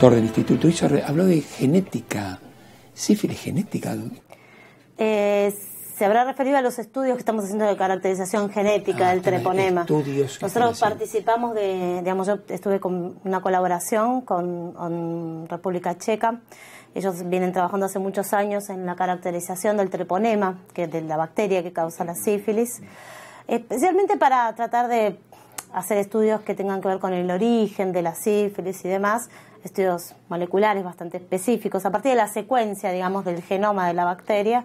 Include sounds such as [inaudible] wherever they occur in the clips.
del Instituto habló de genética, sífilis genética. Eh, se habrá referido a los estudios que estamos haciendo de caracterización genética ah, del treponema. Nosotros participamos de, digamos, yo estuve con una colaboración con, con, República Checa. Ellos vienen trabajando hace muchos años en la caracterización del treponema, que es de la bacteria que causa la sífilis, especialmente para tratar de hacer estudios que tengan que ver con el origen de la sífilis y demás, estudios moleculares bastante específicos, a partir de la secuencia, digamos, del genoma de la bacteria.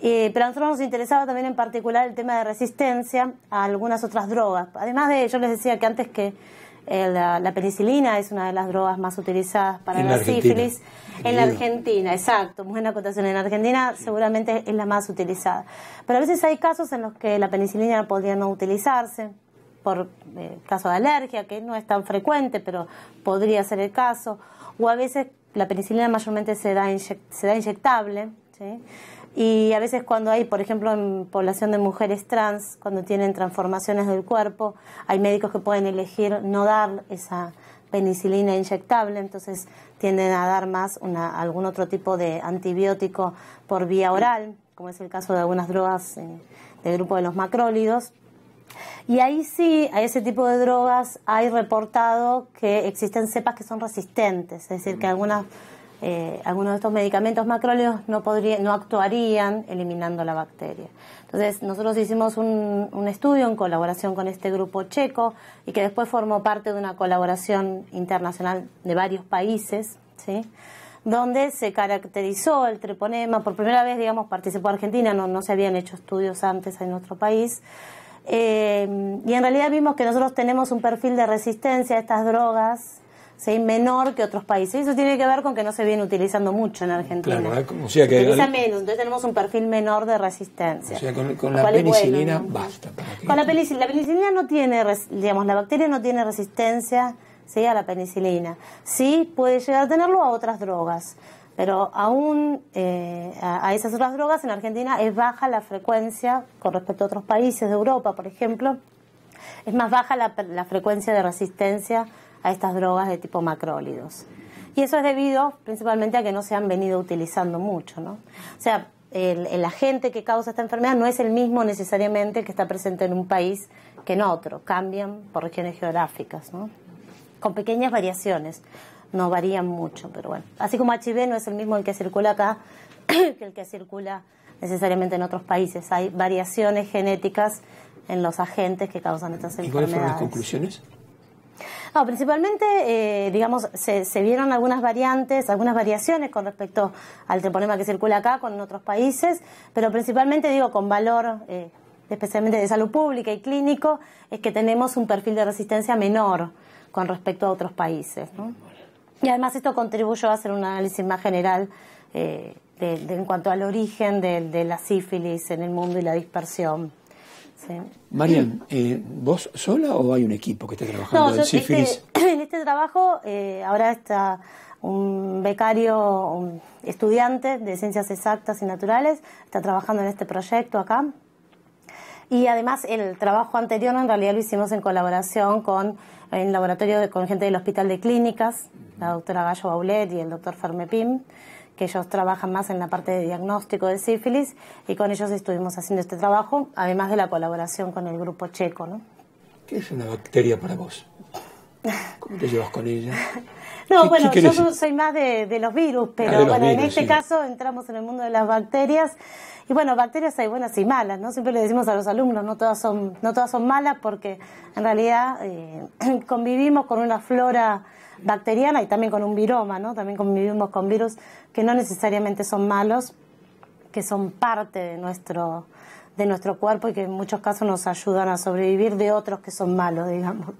pero a nosotros nos interesaba también en particular el tema de resistencia a algunas otras drogas. Además de, yo les decía que antes que eh, la, penicilina es una de las drogas más utilizadas para la, sífilis. En la Argentina, exacto, buena acotación. En Argentina seguramente es la más utilizada. Pero a veces hay casos en los que la penicilina podría no utilizarse, por eh, caso de alergia, que no es tan frecuente, pero podría ser el caso, o a veces la penicilina mayormente se da, inyectable, y a veces cuando hay, por ejemplo, en población de mujeres trans, cuando tienen transformaciones del cuerpo, hay médicos que pueden elegir no dar esa penicilina inyectable, entonces tienden a dar más algún otro tipo de antibiótico por vía oral, como es el caso de algunas drogas eh, del grupo de los macrólidos, y ahí sí, a ese tipo de drogas hay reportado que existen cepas que son resistentes, es decir, que algunas, eh, algunos de estos medicamentos macróleos no, podrían, no actuarían eliminando la bacteria. Entonces, nosotros hicimos un, estudio en colaboración con este grupo checo y que después formó parte de una colaboración internacional de varios países, ¿sí? donde se caracterizó el treponema, por primera vez, digamos, participó Argentina, no, no se habían hecho estudios antes en nuestro país, eh, y en realidad vimos que nosotros tenemos un perfil de resistencia a estas drogas menor que otros países. Eso tiene que ver con que no se viene utilizando mucho en Argentina. menos, entonces tenemos un perfil menor de resistencia. O sea, con, la penicilina basta. con la penicilina, la penicilina no tiene, digamos, la bacteria no tiene resistencia ¿sí? a la penicilina. Sí, puede llegar a tenerlo a otras drogas. Pero aún eh, a, esas otras drogas en Argentina es baja la frecuencia con respecto a otros países de Europa, por ejemplo. Es más baja la, frecuencia de resistencia a estas drogas de tipo macrólidos. Y eso es debido principalmente a que no se han venido utilizando mucho, ¿no? O sea, el, el, agente que causa esta enfermedad no es el mismo necesariamente que está presente en un país que en otro, cambian por regiones geográficas, ¿no? con pequeñas variaciones no varían mucho, pero bueno. Así como HIV no es el mismo el que circula acá [clears throat] que el que circula necesariamente en otros países. Hay variaciones genéticas en los agentes que causan estas ¿Y enfermedades. ¿Cuáles fueron las conclusiones? principalmente, eh, digamos, se, vieron algunas variantes, algunas variaciones con respecto al treponema que circula acá con otros países, pero principalmente, digo, con valor, eh, especialmente de salud pública y clínico, es que tenemos un perfil de resistencia menor con respecto a otros países. ¿no? Y además esto contribuyó a hacer un análisis más general eh, en cuanto al origen de, la sífilis en el mundo y la dispersión. ¿sí? Marian, eh, ¿vos sola o hay un equipo que esté trabajando en sífilis? Este, [clears throat] en este trabajo eh, ahora está un becario, un estudiante de ciencias exactas y naturales, está trabajando en este proyecto acá. Y además el trabajo anterior en realidad lo hicimos en colaboración con el laboratorio de, con gente del Hospital de Clínicas la doctora Gallo Baulet y el doctor Fermepim, que ellos trabajan más en la parte de diagnóstico de sífilis y con ellos estuvimos haciendo este trabajo, además de la colaboración con el grupo checo. ¿no? ¿Qué es una bacteria para vos? ¿Cómo te llevas con ella? [laughs] No, bueno, yo soy más de, los virus, ah, pero bueno, en este caso entramos en el mundo de las bacterias. Y bueno, bacterias hay buenas y malas, ¿no? Siempre le decimos a los alumnos, no todas son, no todas son malas porque en realidad eh, [clears throat] convivimos con una flora bacteriana y también con un viroma, ¿no? También convivimos con virus que no necesariamente son malos, que son parte de nuestro, de nuestro cuerpo y que en muchos casos nos ayudan a sobrevivir de otros que son malos, digamos.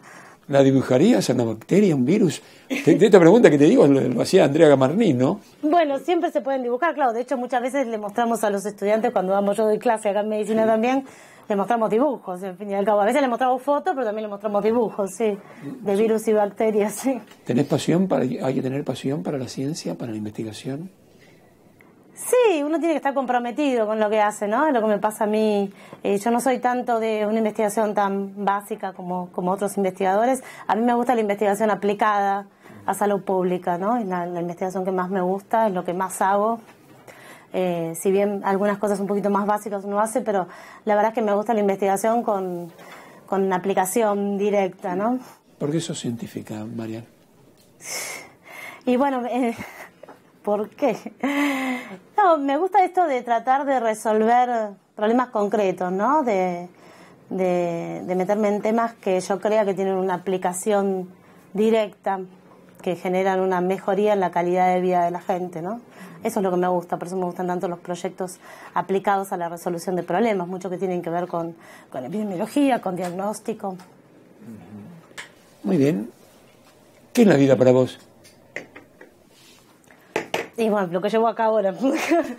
¿La dibujarías a una bacteria, un virus? Esta pregunta que te digo lo, hacía Andrea Gamarni, ¿no? Bueno, siempre se pueden dibujar, claro. De hecho, muchas veces le mostramos a los estudiantes, cuando vamos, yo doy clase acá en medicina también, le mostramos dibujos, en fin y al cabo. A veces le mostramos fotos, pero también le mostramos dibujos, sí, de virus y bacterias, sí. ¿Tenés pasión para, hay que tener pasión para la ciencia, para la investigación? Sí, uno tiene que estar comprometido con lo que hace, ¿no? Lo que me pasa a mí, eh, yo no soy tanto de una investigación tan básica como, como otros investigadores. A mí me gusta la investigación aplicada a salud pública, ¿no? Es la investigación que más me gusta, es lo que más hago eh, si bien algunas cosas un poquito más básicas uno hace, pero la verdad es que me gusta la investigación con, aplicación directa, ¿no? ¿Por qué sos científica, Marian? Y bueno, eh, ¿por qué? No, me gusta esto de tratar de resolver problemas concretos, ¿no? De, de, meterme en temas que yo crea que tienen una aplicación directa, que generan una mejoría en la calidad de vida de la gente, ¿no? Eso es lo que me gusta, por eso me gustan tanto los proyectos aplicados a la resolución de problemas, mucho que tienen que ver con, epidemiología, con diagnóstico. Muy bien. ¿Qué es la vida para vos? Igual, lo que llevo acá ahora.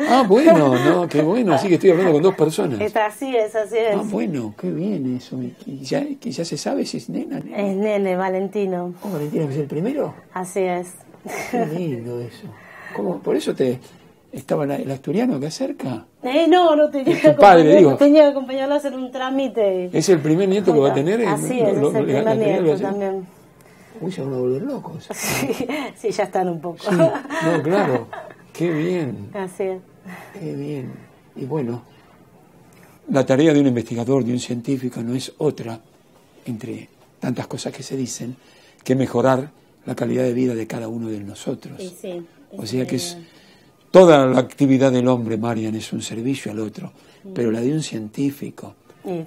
Ah, bueno, no, qué bueno. Así que estoy hablando con dos personas. así es, así es. Ah, bueno, qué bien eso. ¿Y ya, que se sabe si es nena, nena? Es nene, Valentino. Oh, ¿Valentino es el primero? Así es. Qué lindo eso. ¿Por eso te estaba el asturiano que acerca? Eh, no, no tenía que padre, digo. Tenía que acompañarlo a hacer un trámite. ¿Es el primer nieto que va a tener? Eh, Así es, es el primer nieto también. Uy, se van a volver locos. [laughs] Sí, ya están un poco. no, claro. Qué bien. Así es. Qué bien. Y bueno, la tarea de un investigador, de un científico, no es otra, entre tantas cosas que se dicen, que mejorar la calidad de vida de cada uno de nosotros. Sí, sí. O sea que es toda la actividad del hombre, Marian, es un servicio al otro, pero la de un científico. Eh,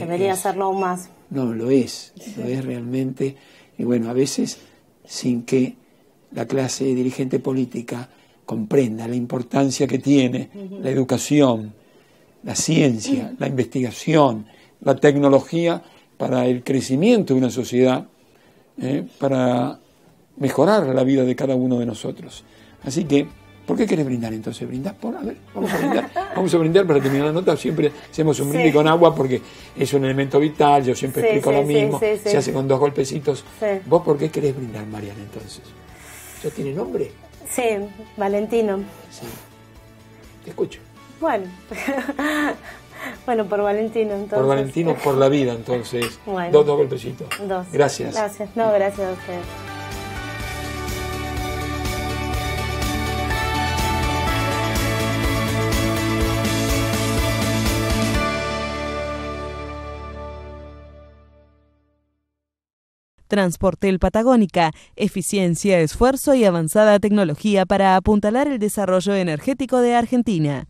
debería serlo aún más. No, lo es, lo es realmente. Y bueno, a veces sin que la clase dirigente política comprenda la importancia que tiene la educación, la ciencia, la investigación, la tecnología para el crecimiento de una sociedad, eh, para mejorar la vida de cada uno de nosotros. Así que, ¿por qué querés brindar entonces? ¿Brindás por? A ver, vamos a brindar. [laughs] Vamos a brindar para terminar la nota. Siempre hacemos un brindis con agua porque es un elemento vital. Yo siempre explico lo mismo. Se hace con dos golpecitos. ¿Vos por qué querés brindar, Mariana, entonces? ¿Ya tiene nombre? Sí, Valentino. Sí. Te escucho. Bueno. [laughs] Bueno, por Valentino, entonces. Por Valentino, por la vida, entonces. [laughs] Dos, dos golpecitos. Dos. Gracias. Gracias. No, gracias a usted. Transportel Patagónica, eficiencia, esfuerzo y avanzada tecnología para apuntalar el desarrollo energético de Argentina.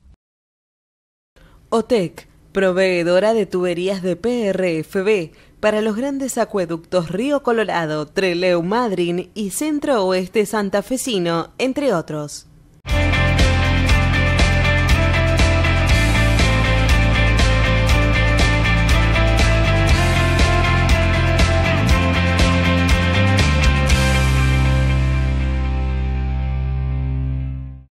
OTEC, proveedora de tuberías de PRFB para los grandes acueductos Río Colorado, Treleu Madryn y Centro Oeste Santafesino, entre otros.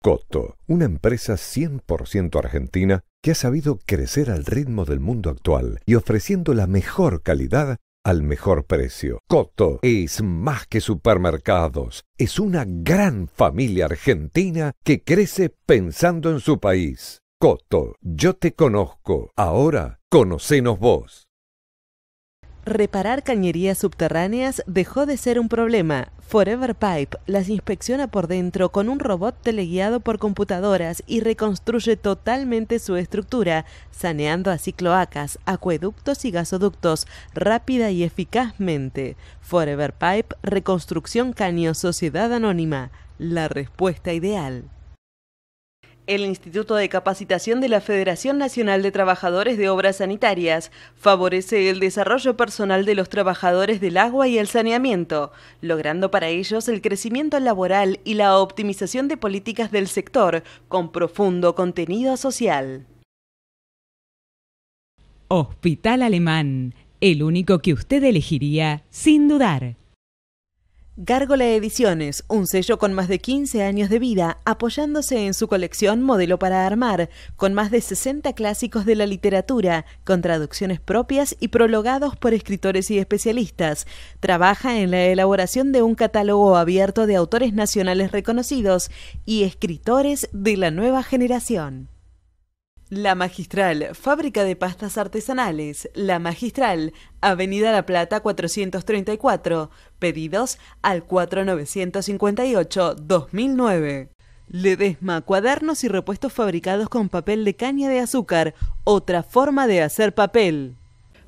Coto, una empresa 100% argentina que ha sabido crecer al ritmo del mundo actual y ofreciendo la mejor calidad al mejor precio. Coto es más que supermercados, es una gran familia argentina que crece pensando en su país. Coto, yo te conozco, ahora conocenos vos. Reparar cañerías subterráneas dejó de ser un problema. Forever Pipe las inspecciona por dentro con un robot teleguiado por computadoras y reconstruye totalmente su estructura, saneando así cloacas, acueductos y gasoductos rápida y eficazmente. Forever Pipe, Reconstrucción Caño Sociedad Anónima, la respuesta ideal. El Instituto de Capacitación de la Federación Nacional de Trabajadores de Obras Sanitarias favorece el desarrollo personal de los trabajadores del agua y el saneamiento, logrando para ellos el crecimiento laboral y la optimización de políticas del sector con profundo contenido social. Hospital Alemán, el único que usted elegiría sin dudar. Gárgola Ediciones, un sello con más de 15 años de vida, apoyándose en su colección Modelo para Armar, con más de 60 clásicos de la literatura, con traducciones propias y prologados por escritores y especialistas. Trabaja en la elaboración de un catálogo abierto de autores nacionales reconocidos y escritores de la nueva generación. La Magistral, fábrica de pastas artesanales. La Magistral, Avenida La Plata 434. Pedidos al 4958-2009. Ledesma, cuadernos y repuestos fabricados con papel de caña de azúcar, otra forma de hacer papel.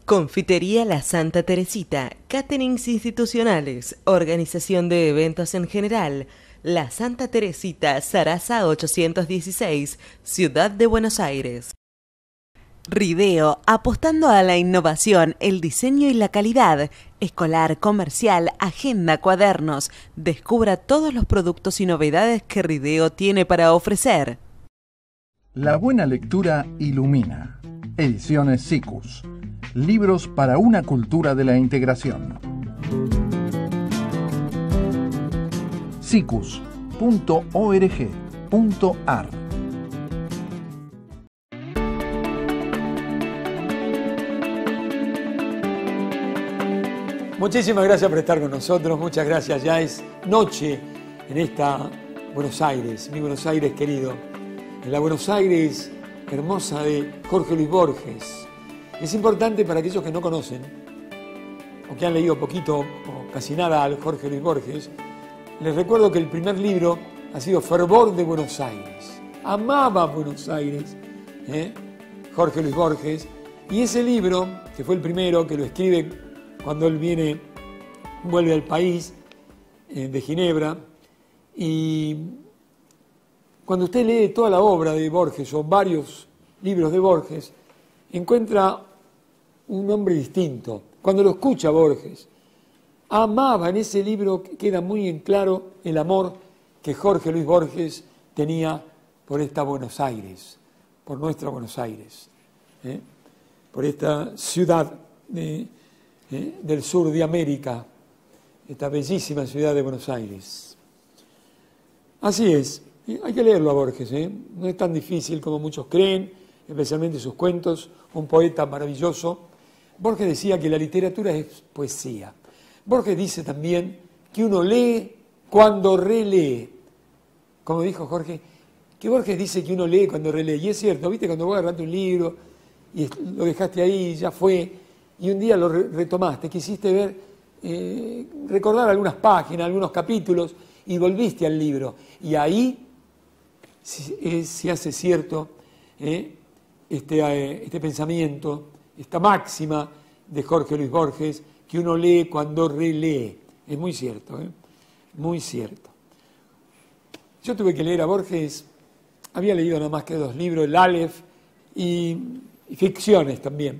Confitería La Santa Teresita, caterings institucionales, organización de eventos en general la Santa Teresita, Sarasa 816, Ciudad de Buenos Aires. Rideo, apostando a la innovación, el diseño y la calidad. Escolar, comercial, agenda, cuadernos. Descubra todos los productos y novedades que Rideo tiene para ofrecer. La buena lectura ilumina. Ediciones SICUS. Libros para una cultura de la integración sicus.org.ar. Muchísimas gracias por estar con nosotros, muchas gracias. Ya es noche en esta Buenos Aires, mi Buenos Aires querido, en la Buenos Aires hermosa de Jorge Luis Borges. Es importante para aquellos que no conocen o que han leído poquito o casi nada al Jorge Luis Borges, les recuerdo que el primer libro ha sido Fervor de Buenos Aires. Amaba Buenos Aires, ¿eh? Jorge Luis Borges. Y ese libro, que fue el primero, que lo escribe cuando él viene, vuelve al país eh, de Ginebra, y cuando usted lee toda la obra de Borges o varios libros de Borges, encuentra un hombre distinto. Cuando lo escucha Borges, amaba. En ese libro queda muy en claro el amor que Jorge Luis Borges tenía por esta Buenos Aires, por nuestra Buenos Aires, ¿eh? por esta ciudad eh, eh, del sur de América, esta bellísima ciudad de Buenos Aires. Así es, hay que leerlo a Borges, no es tan difícil como muchos creen, especialmente sus cuentos, un poeta maravilloso. Borges decía que la literatura es poesía. Borges dice también que uno lee cuando relee. Como dijo Jorge, que Borges dice que uno lee cuando relee. Y es cierto, ¿viste? Cuando vos agarraste un libro y lo dejaste ahí, ya fue, y un día lo retomaste, quisiste ver, eh, recordar algunas páginas, algunos capítulos, y volviste al libro. Y ahí se, eh, hace cierto eh, este, este pensamiento, esta máxima de Jorge Luis Borges, que uno lee cuando relee. Es muy cierto, ¿eh? muy cierto. Yo tuve que leer a Borges, había leído nada más que dos libros, el Aleph y, ficciones también.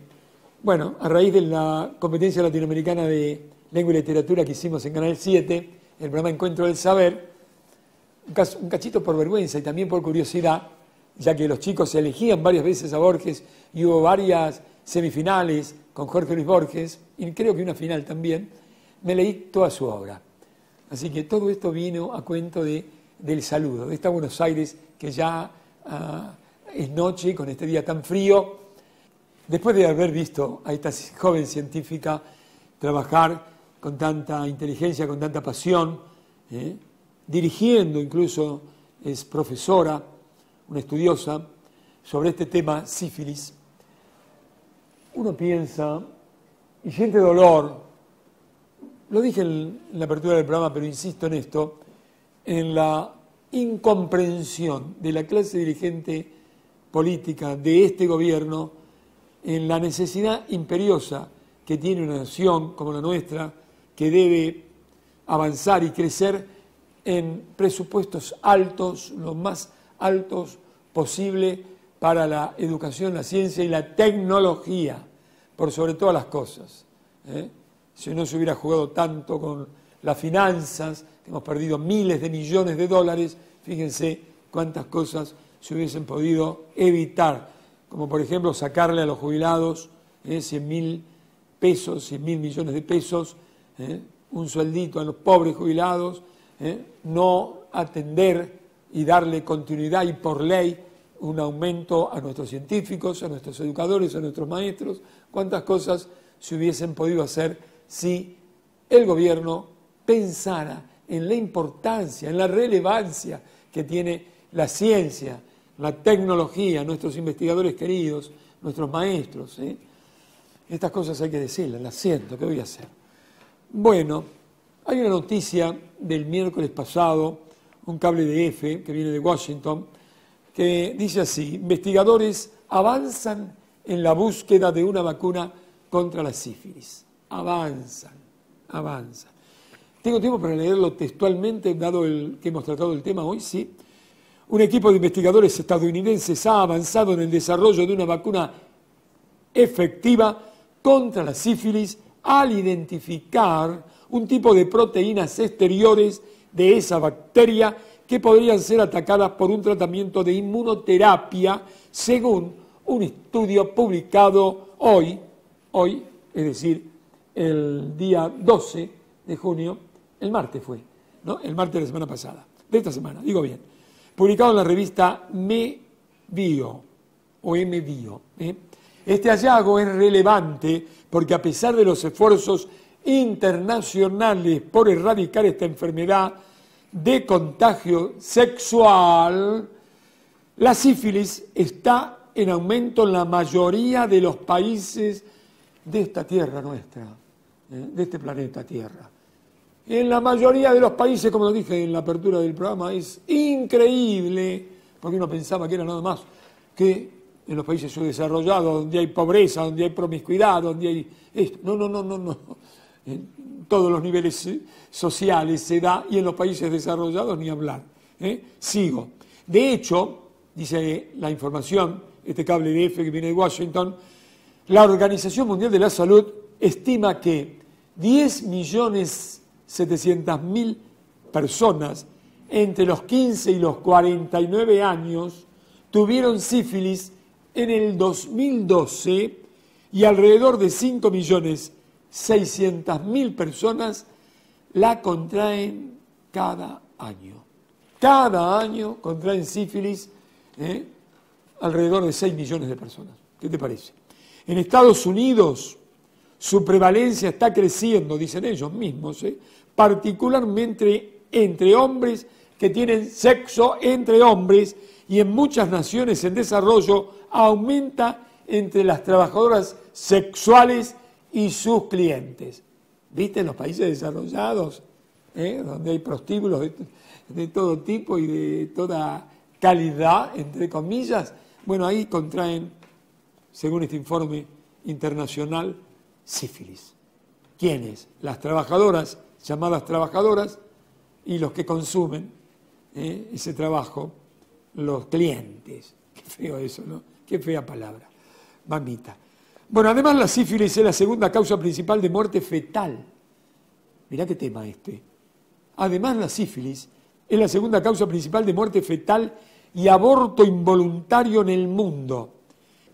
Bueno, a raíz de la competencia latinoamericana de lengua y literatura que hicimos en Canal 7, el programa Encuentro del Saber, un, un cachito por vergüenza y también por curiosidad, ya que los chicos se elegían varias veces a Borges y hubo varias semifinales con Jorge Luis Borges, y creo que una final también, me leí toda su obra. Así que todo esto vino a cuento del saludo, de esta Buenos Aires que ya ah, es noche con este día tan frío. Después de haber visto a esta joven científica trabajar con tanta inteligencia, con tanta pasión, ¿eh? dirigiendo incluso, es profesora, una estudiosa, sobre este tema sífilis, uno piensa y siente dolor, lo dije en la apertura del programa, pero insisto en esto, en la incomprensión de la clase dirigente política de este gobierno, en la necesidad imperiosa que tiene una nación como la nuestra, que debe avanzar y crecer en presupuestos altos, los más altos posible, para la educación, la ciencia y la tecnología, por sobre todas las cosas. ¿eh? Si no se hubiera jugado tanto con las finanzas, hemos perdido miles de millones de dólares, fíjense cuántas cosas se hubiesen podido evitar, como por ejemplo sacarle a los jubilados 100 ¿eh? mil pesos, 100 mil millones de pesos, ¿eh? un sueldito a los pobres jubilados, no atender y darle continuidad y por ley un aumento a nuestros científicos, a nuestros educadores, a nuestros maestros, cuántas cosas se hubiesen podido hacer si el gobierno pensara en la importancia, en la relevancia que tiene la ciencia, la tecnología, nuestros investigadores queridos, nuestros maestros. ¿eh? Estas cosas hay que decirlas, las siento, ¿qué voy a hacer? Bueno, hay una noticia del miércoles pasado, un cable de F que viene de Washington, que dice así, investigadores avanzan en la búsqueda de una vacuna contra la sífilis. Avanzan, avanzan. Tengo tiempo para leerlo textualmente, dado el, que hemos tratado el tema hoy, sí. Un equipo de investigadores estadounidenses ha avanzado en el desarrollo de una vacuna efectiva contra la sífilis al identificar un tipo de proteínas exteriores de esa bacteria que podrían ser atacadas por un tratamiento de inmunoterapia, según un estudio publicado hoy, hoy, es decir, el día 12 de junio, el martes fue, ¿no? El martes de la semana pasada, de esta semana, digo bien, publicado en la revista Bio, o MBio. Bio. ¿eh? Este hallazgo es relevante porque a pesar de los esfuerzos internacionales por erradicar esta enfermedad, de contagio sexual, la sífilis está en aumento en la mayoría de los países de esta tierra nuestra, ¿eh? de este planeta Tierra. En la mayoría de los países, como lo dije en la apertura del programa, es increíble, porque uno pensaba que era nada más que en los países subdesarrollados, donde hay pobreza, donde hay promiscuidad, donde hay esto. No, no, no, no, no en todos los niveles eh, sociales se da y en los países desarrollados ni hablar. Eh. Sigo. De hecho, dice la información, este cable de F que viene de Washington, la Organización Mundial de la Salud estima que 10 millones 700 mil personas entre los 15 y los 49 años tuvieron sífilis en el 2012 y alrededor de 5 millones 600.000 personas la contraen cada año. Cada año contraen sífilis ¿eh? alrededor de 6 millones de personas. ¿Qué te parece? En Estados Unidos su prevalencia está creciendo, dicen ellos mismos, ¿eh? particularmente entre hombres que tienen sexo entre hombres y en muchas naciones en desarrollo aumenta entre las trabajadoras sexuales y sus clientes. ¿Viste? En los países desarrollados, eh? donde hay prostíbulos de, todo tipo y de toda calidad, entre comillas, bueno, ahí contraen, según este informe internacional, sífilis. ¿Quiénes? Las trabajadoras, llamadas trabajadoras, y los que consumen eh, ese trabajo, los clientes. Qué feo eso, ¿no? Qué fea palabra. Mamita. Bueno, además la sífilis es la segunda causa principal de muerte fetal. Mirá qué tema este. Además la sífilis es la segunda causa principal de muerte fetal y aborto involuntario en el mundo.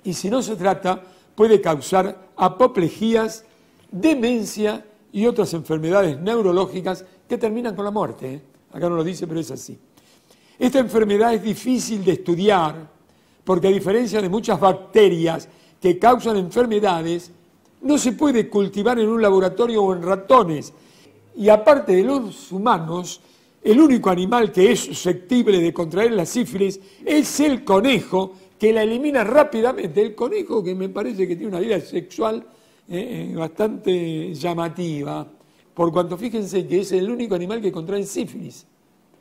Y si no se trata, puede causar apoplejías, demencia y otras enfermedades neurológicas que terminan con la muerte. ¿eh? Acá no lo dice, pero es así. Esta enfermedad es difícil de estudiar porque a diferencia de muchas bacterias, que causan enfermedades no se puede cultivar en un laboratorio o en ratones. Y aparte de los humanos, el único animal que es susceptible de contraer la sífilis es el conejo, que la elimina rápidamente. El conejo que me parece que tiene una vida sexual eh, eh, bastante llamativa, por cuanto fíjense que es el único animal que contrae sífilis,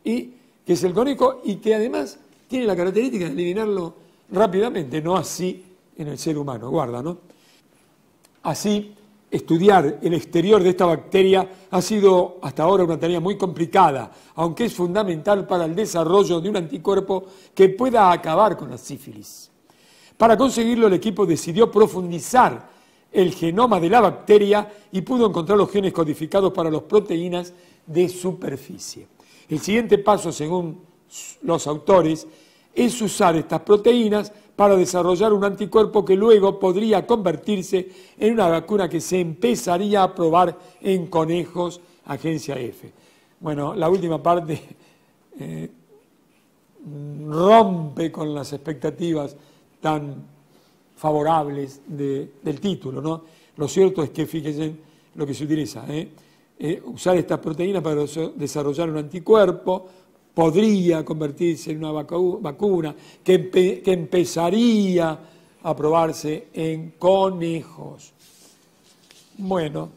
y que es el conejo, y que además tiene la característica de eliminarlo rápidamente, no así en el ser humano. Guarda, ¿no? Así, estudiar el exterior de esta bacteria ha sido hasta ahora una tarea muy complicada, aunque es fundamental para el desarrollo de un anticuerpo que pueda acabar con la sífilis. Para conseguirlo, el equipo decidió profundizar el genoma de la bacteria y pudo encontrar los genes codificados para las proteínas de superficie. El siguiente paso, según los autores, es usar estas proteínas para desarrollar un anticuerpo que luego podría convertirse en una vacuna que se empezaría a probar en conejos, agencia F. Bueno, la última parte [laughs] eh, rompe con las expectativas tan favorables del título, ¿no? Lo cierto es que, fíjense lo que se utiliza, ¿eh? Eh, usar estas proteínas para desarrollar un anticuerpo, podría convertirse en una vacuna que, empezaría a probarse en conejos. Bueno,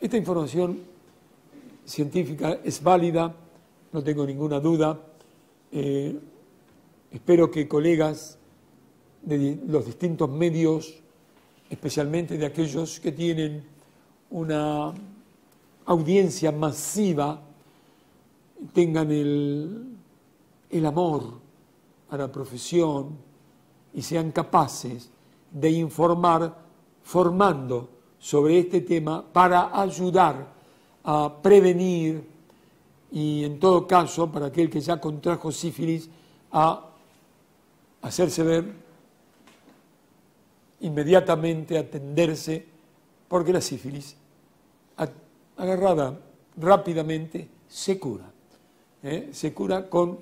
esta información científica es válida, no tengo ninguna duda. Eh, espero que colegas de los distintos medios, especialmente de aquellos que tienen una audiencia masiva, tengan el, amor a la profesión y sean capaces de informar formando sobre este tema para ayudar a prevenir y en todo caso para aquel que ya contrajo sífilis a hacerse ver inmediatamente, atenderse, porque la sífilis agarrada rápidamente se cura. ¿eh? se cura con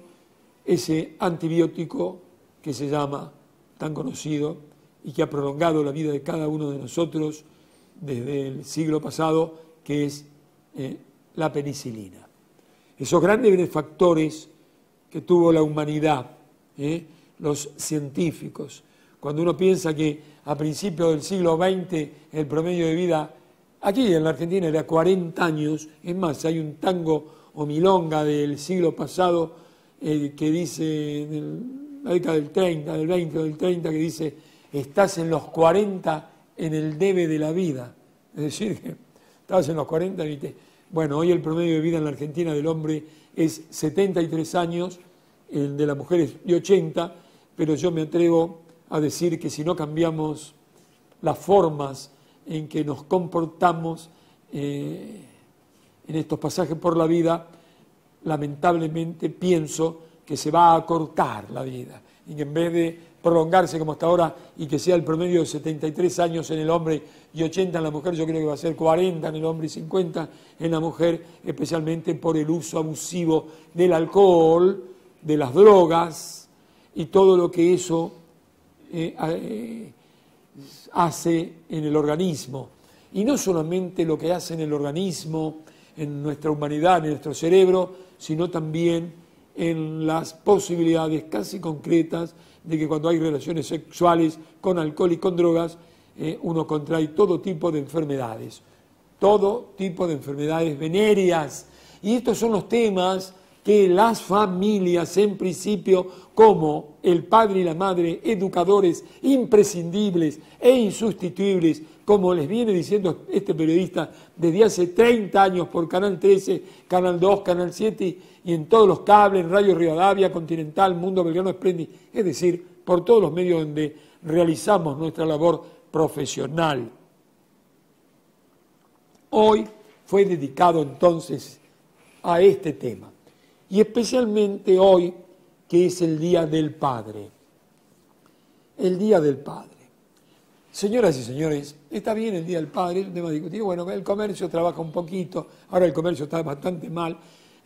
ese antibiótico que se llama tan conocido y que ha prolongado la vida de cada uno de nosotros desde el siglo pasado, que es eh, la penicilina. Esos grandes benefactores que tuvo la humanidad, ¿eh? los científicos, cuando uno piensa que a principios del siglo XX el promedio de vida aquí en la Argentina era 40 años, es más, hay un tango o milonga del siglo pasado eh, que dice, la década del 30, del 20 o del 30, que dice, estás en los 40 en el debe de la vida. Es decir, que estabas en los 40 y Bueno, hoy el promedio de vida en la Argentina del hombre es 73 años, el de la mujer es de 80, pero yo me atrevo a decir que si no cambiamos las formas en que nos comportamos, eh, en estos pasajes por la vida, lamentablemente pienso que se va a acortar la vida y que en vez de prolongarse como hasta ahora y que sea el promedio de 73 años en el hombre y 80 en la mujer, yo creo que va a ser 40 en el hombre y 50 en la mujer, especialmente por el uso abusivo del alcohol, de las drogas y todo lo que eso eh, eh, hace en el organismo. Y no solamente lo que hace en el organismo, en nuestra humanidad, en nuestro cerebro, sino también en las posibilidades casi concretas de que cuando hay relaciones sexuales con alcohol y con drogas, eh, uno contrae todo tipo de enfermedades, todo tipo de enfermedades venéreas. Y estos son los temas que las familias, en principio, como el padre y la madre, educadores imprescindibles e insustituibles, como les viene diciendo este periodista desde hace 30 años por Canal 13, Canal 2, Canal 7 y en todos los cables, en Radio Rivadavia, Continental, Mundo Belgrano Espléndido, es decir, por todos los medios donde realizamos nuestra labor profesional. Hoy fue dedicado entonces a este tema y especialmente hoy que es el Día del Padre. El Día del Padre. Señoras y señores, está bien el Día del Padre, es un tema discutido. Bueno, el comercio trabaja un poquito, ahora el comercio está bastante mal,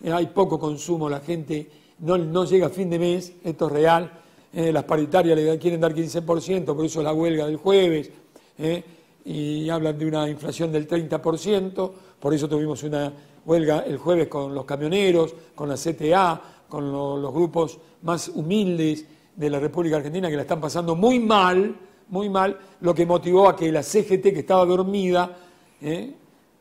eh, hay poco consumo, la gente no, llega a fin de mes, esto es real, eh, las paritarias le quieren dar 15%, por eso la huelga del jueves. Eh, y hablan de una inflación del 30%, por eso tuvimos una huelga el jueves con los camioneros, con la CTA, con los grupos más humildes de la República Argentina que la están pasando muy mal, muy mal, lo que motivó a que la CGT que estaba dormida, ¿eh?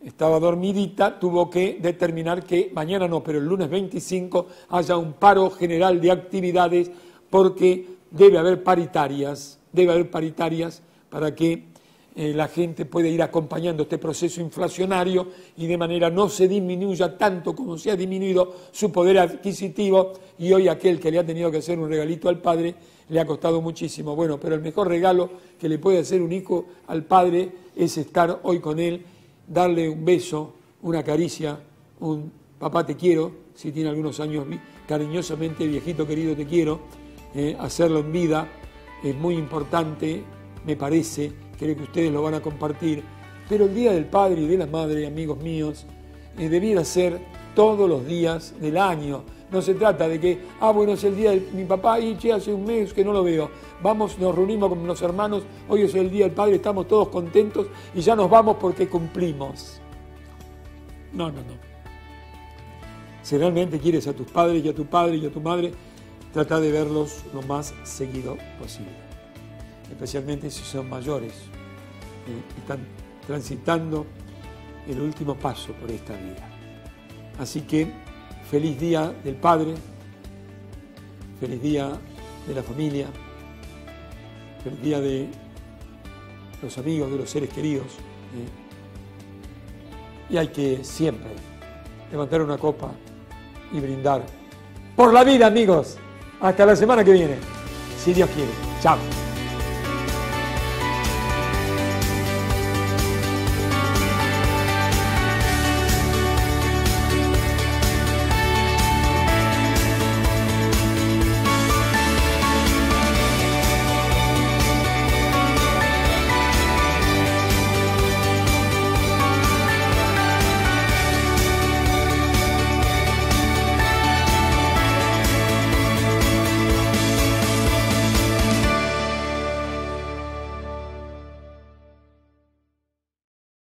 estaba dormidita, tuvo que determinar que mañana no, pero el lunes 25 haya un paro general de actividades porque debe haber paritarias, debe haber paritarias para que eh, la gente puede ir acompañando este proceso inflacionario y de manera no se disminuya tanto como se ha disminuido su poder adquisitivo y hoy aquel que le ha tenido que hacer un regalito al padre le ha costado muchísimo. Bueno, pero el mejor regalo que le puede hacer un hijo al padre es estar hoy con él, darle un beso, una caricia, un papá te quiero, si tiene algunos años cariñosamente, viejito querido te quiero, eh, hacerlo en vida es muy importante, me parece, creo que ustedes lo van a compartir, pero el Día del Padre y de la Madre, amigos míos, eh, debiera ser todos los días del año. No se trata de que, ah, bueno, es el día de mi papá y che, hace un mes que no lo veo. Vamos, nos reunimos con los hermanos, hoy es el día del padre, estamos todos contentos y ya nos vamos porque cumplimos. No, no, no. Si realmente quieres a tus padres y a tu padre y a tu madre, trata de verlos lo más seguido posible especialmente si son mayores, eh, y están transitando el último paso por esta vida. Así que feliz día del Padre, feliz día de la familia, feliz día de los amigos, de los seres queridos. Eh. Y hay que siempre levantar una copa y brindar por la vida, amigos. Hasta la semana que viene, si Dios quiere. Chao.